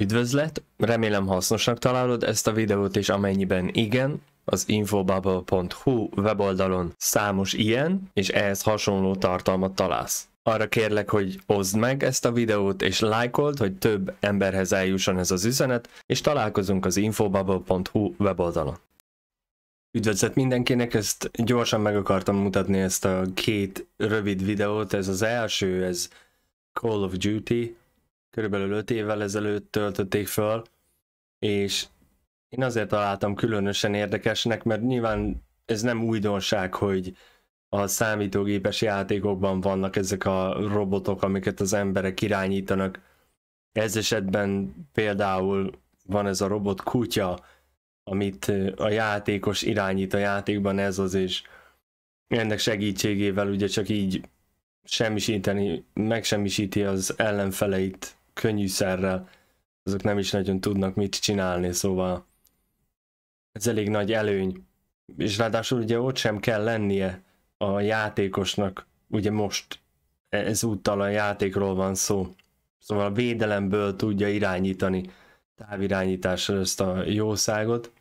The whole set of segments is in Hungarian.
Üdvözlet, remélem hasznosnak találod ezt a videót, és amennyiben igen, az infobubble.hu weboldalon számos ilyen és ehhez hasonló tartalmat találsz. Arra kérlek, hogy oszd meg ezt a videót és lájkold, hogy több emberhez eljusson ez az üzenet, és találkozunk az infobubble.hu weboldalon. Üdvözlet mindenkinek, ezt gyorsan meg akartam mutatni ezt a két rövid videót, ez az első, ez Call of Duty, körülbelül 5 évvel ezelőtt töltötték föl, és én azért találtam különösen érdekesnek, mert nyilván ez nem újdonság, hogy a számítógépes játékokban vannak ezek a robotok, amiket az emberek irányítanak. Ez esetben például van ez a robot kutya, amit a játékos irányít a játékban, ez az, és ennek segítségével ugye csak így semmisíteni, megsemmisíti az ellenfeleit könnyűszerrel, azok nem is nagyon tudnak mit csinálni, szóval ez elég nagy előny. És ráadásul ugye ott sem kell lennie a játékosnak, ugye most ez úttal a játékról van szó. Szóval a védelemből tudja irányítani távirányítással ezt a jószágot.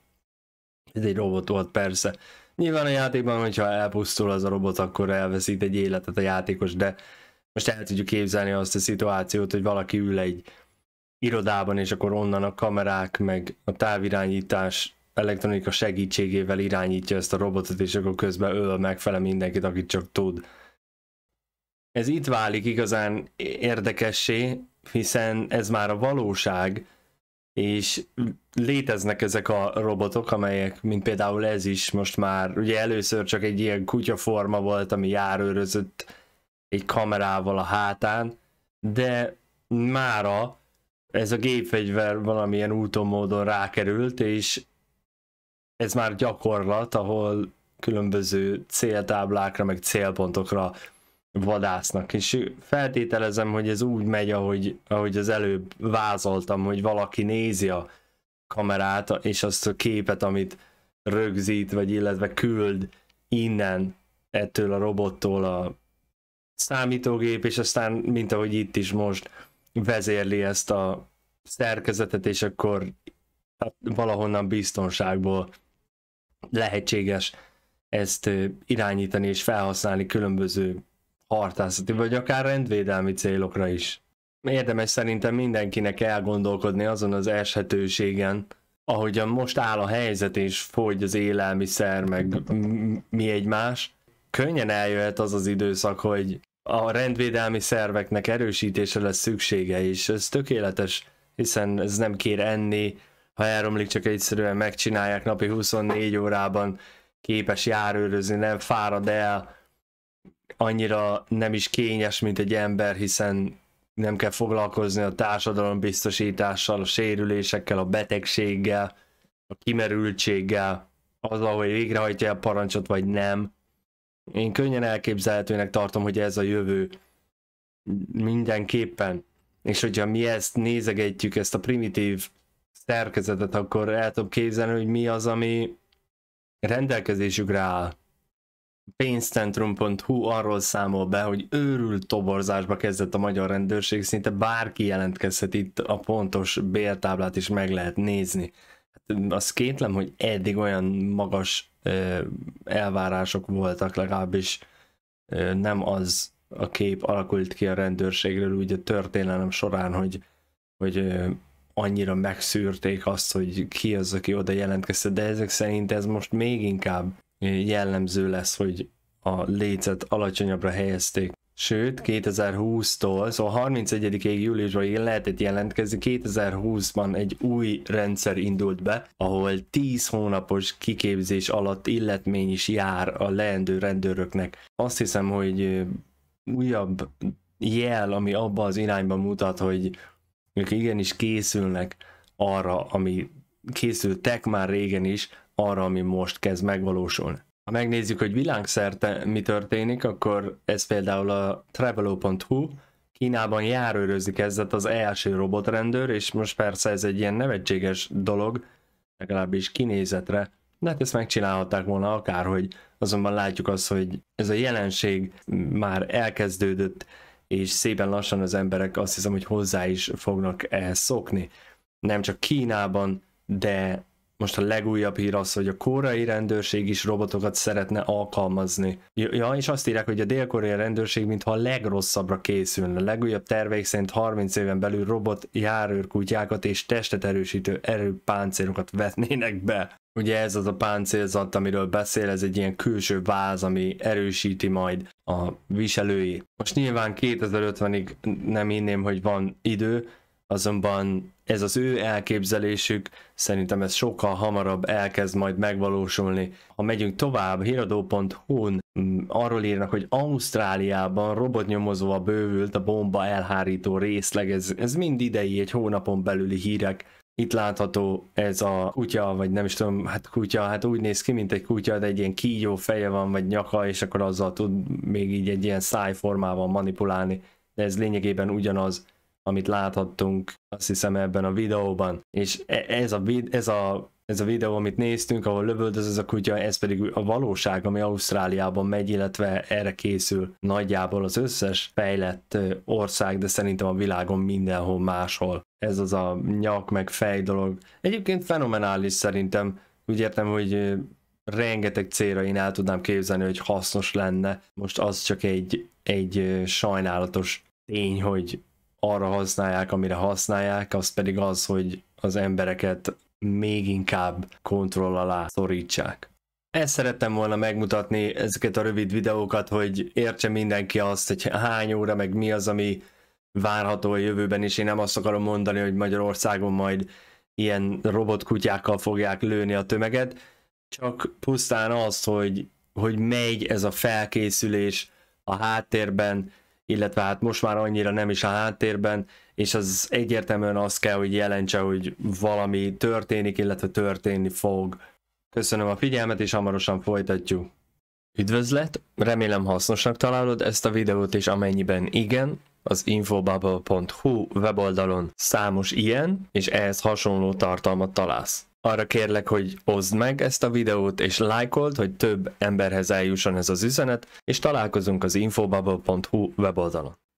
Ez egy robot volt persze. Nyilván a játékban, hogyha elpusztul az a robot, akkor elveszít egy életet a játékos, de most el tudjuk képzelni azt a szituációt, hogy valaki ül egy irodában, és akkor onnan a kamerák, meg a távirányítás elektronika segítségével irányítja ezt a robotot, és akkor közben öl megfele mindenkit, akit csak tud. Ez itt válik igazán érdekessé, hiszen ez már a valóság, és léteznek ezek a robotok, amelyek, mint például ez is most már, ugye először csak egy ilyen kutyaforma volt, ami járőrözött egy kamerával a hátán, de mára ez a gépfegyver valamilyen úton módon rákerült, és ez már gyakorlat, ahol különböző céltáblákra, meg célpontokra vadásznak, és feltételezem, hogy ez úgy megy, ahogy, ahogy az előbb vázoltam, hogy valaki nézi a kamerát, és azt a képet, amit rögzít, vagy illetve küld innen ettől a robottól a számítógép, és aztán, mint ahogy itt is most, vezérli ezt a szerkezetet, és akkor hát valahonnan biztonságból lehetséges ezt irányítani és felhasználni különböző hartászati, vagy akár rendvédelmi célokra is. Érdemes szerintem mindenkinek elgondolkodni azon az eshetőségen, ahogyan most áll a helyzet és fogy az élelmiszer, meg mi egymás, könnyen eljöhet az az időszak, hogy a rendvédelmi szerveknek erősítésre lesz szüksége, és ez tökéletes, hiszen ez nem kér enni, ha elromlik, csak egyszerűen megcsinálják napi 24 órában, képes járőrözni, nem fárad el, annyira nem is kényes, mint egy ember, hiszen nem kell foglalkozni a biztosítással, a sérülésekkel, a betegséggel, a kimerültséggel, azzal, hogy végrehajtja a parancsot vagy nem. Én könnyen elképzelhetőnek tartom, hogy ez a jövő mindenképpen. És hogyha mi ezt nézegetjük, ezt a primitív szerkezetet, akkor el tudom képzelni, hogy mi az, ami rendelkezésükre áll. Pénzcentrum.hu arról számol be, hogy őrült toborzásba kezdett a magyar rendőrség, szinte bárki jelentkezhet itt, a pontos bértáblát is meg lehet nézni. Hát azt kétlem, hogy eddig olyan magas elvárások voltak, legalábbis nem az a kép alakult ki a rendőrségről úgy a történelem során, hogy, hogy annyira megszűrték azt, hogy ki az, aki oda jelentkezte, de ezek szerint ez most még inkább jellemző lesz, hogy a lécet alacsonyabbra helyezték Sőt, 2020-tól, szóval 31. júliusban lehetett jelentkezni, 2020-ban egy új rendszer indult be, ahol 10 hónapos kiképzés alatt illetmény is jár a leendő rendőröknek. Azt hiszem, hogy újabb jel, ami abba az irányba mutat, hogy ők igenis készülnek arra, ami készültek már régen is, arra, ami most kezd megvalósulni. Ha megnézzük, hogy világszerte mi történik, akkor ez például a travelo.hu, Kínában járőrözni kezdett az első robotrendőr, és most persze ez egy ilyen nevetséges dolog, legalábbis kinézetre, de hát ezt megcsinálhatták volna akárhogy, azonban látjuk azt, hogy ez a jelenség már elkezdődött, és szépen lassan az emberek azt hiszem, hogy hozzá is fognak ehhez szokni. Nem csak Kínában, de most a legújabb hír az, hogy a koreai rendőrség is robotokat szeretne alkalmazni. Ja, és azt írják, hogy a dél-koreai rendőrség mintha a legrosszabbra készülne. A legújabb terveik szerint 30 éven belül robot járőrkutyákat és testet erősítő erőpáncélokat vetnének be. Ugye ez az a páncélzat, amiről beszél, ez egy ilyen külső váz, ami erősíti majd a viselői. Most nyilván 2050-ig nem hinném, hogy van idő, azonban ez az ő elképzelésük, szerintem ez sokkal hamarabb elkezd majd megvalósulni. Ha megyünk tovább, híradó.hu-n mm, arról írnak, hogy Ausztráliában robotnyomozóval bővült a bomba elhárító részleg, ez, ez mind idei, egy hónapon belüli hírek. Itt látható ez a kutya, vagy nem is tudom, hát kutya, hát úgy néz ki, mint egy kutya, de egy ilyen kígyó feje van, vagy nyaka, és akkor azzal tud még így egy ilyen szájformával manipulálni. De ez lényegében ugyanaz amit láthattunk azt hiszem ebben a videóban. És e, ez a, ez a ez a videó, amit néztünk, ahol lövöldöz ez a kutya, ez pedig a valóság, ami Ausztráliában megy, illetve erre készül nagyjából az összes fejlett ország, de szerintem a világon mindenhol máshol. Ez az a nyak meg fej dolog. Egyébként fenomenális szerintem. Úgy értem, hogy rengeteg célra én el tudnám képzelni, hogy hasznos lenne. Most az csak egy, egy sajnálatos tény, hogy arra használják, amire használják, az pedig az, hogy az embereket még inkább kontroll alá szorítsák. Ezt szerettem volna megmutatni, ezeket a rövid videókat, hogy értse mindenki azt, hogy hány óra, meg mi az, ami várható a jövőben, és én nem azt akarom mondani, hogy Magyarországon majd ilyen robotkutyákkal fogják lőni a tömeget, csak pusztán az, hogy, hogy megy ez a felkészülés a háttérben, illetve hát most már annyira nem is a háttérben, és az egyértelműen azt kell, hogy jelentse, hogy valami történik, illetve történni fog. Köszönöm a figyelmet, és hamarosan folytatjuk. Üdvözlet, remélem hasznosnak találod ezt a videót, és amennyiben igen, az infobubble.hu weboldalon számos ilyen és ehhez hasonló tartalmat találsz arra kérlek, hogy oszd meg ezt a videót, és lájkold, hogy több emberhez eljusson ez az üzenet, és találkozunk az infobubble.hu weboldalon.